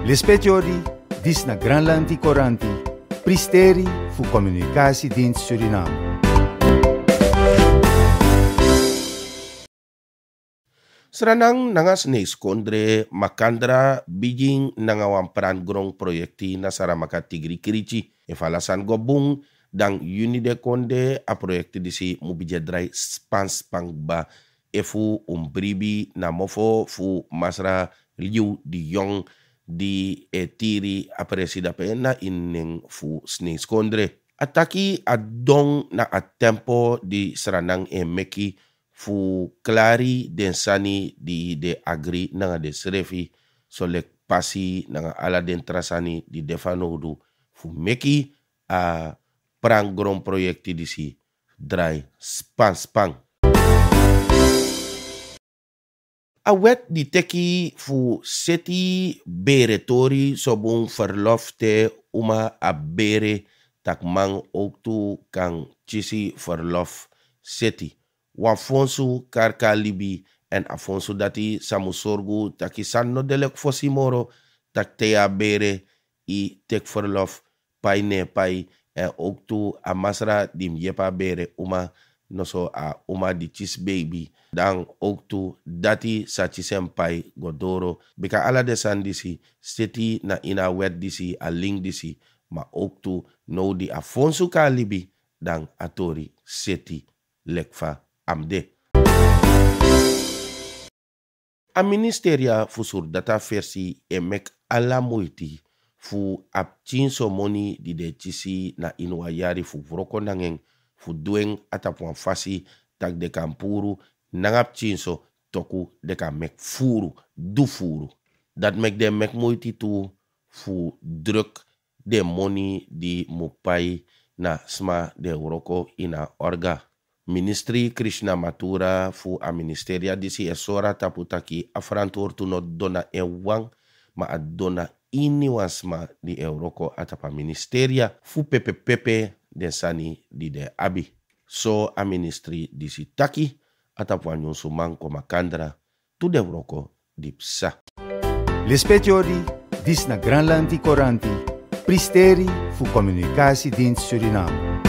Le speciori dis na Granlandi Coranti, pristeri fu komunikasi din Suriname. Seranang nangas neis kondre makandra bijing peran grong proyekti maka tigri kirici evalasan gobung dan unide konde a proyekti disi mubijedrai spans pangba efu umbribi namofo fu masra liu di yong di etiri apresi da pena ining fu sni skondre. Ataki adong na atempo di seranang emeki fu klari densani di de agri nanga de serefi solek pasi nanga ala den trasani di defanodu fu meki a prangron proyekti di si dry span span A wet di teki fu seti beretori sobun verlofte uma abere takman tak kang chisi verlof seti. Wafonsu karka libi en afonsu dati samusorgu taki sanno delek fosimoro tak tea bere i tek verlof pai ne pai en ook amasra dim yepa bere uma noso a uma di cis baby dan ook tu dati sa cisen pai godoro bika ala de san disi seti na ina wet disi a ling disi ma ook tu nodi a fonsu ka libi dan a tori seti lekfa amde a ministeria fu surdata fersi e mek ala moiti fu a tinso moni di de cisi na inu a yari fu vroko nangen fu dueng ataupun pon fasi tak de kan puru nangap chinso toku de kan mek furu du furu dat mek de mek moiti tu fu druk de moni di mupai na sma de uroko ina orga ministri krishna matura fu a ministeria di si esora tapu taki tu no dona e wang ma adona ini wasma di euroko atapa ministeria fu pepe pepe desani di de abi so a ministri di sitaki atapu a nyonso man koma tu de wroko di psa lespetiori dis na granlandi koranti pristeri fu communicatiedienst suriname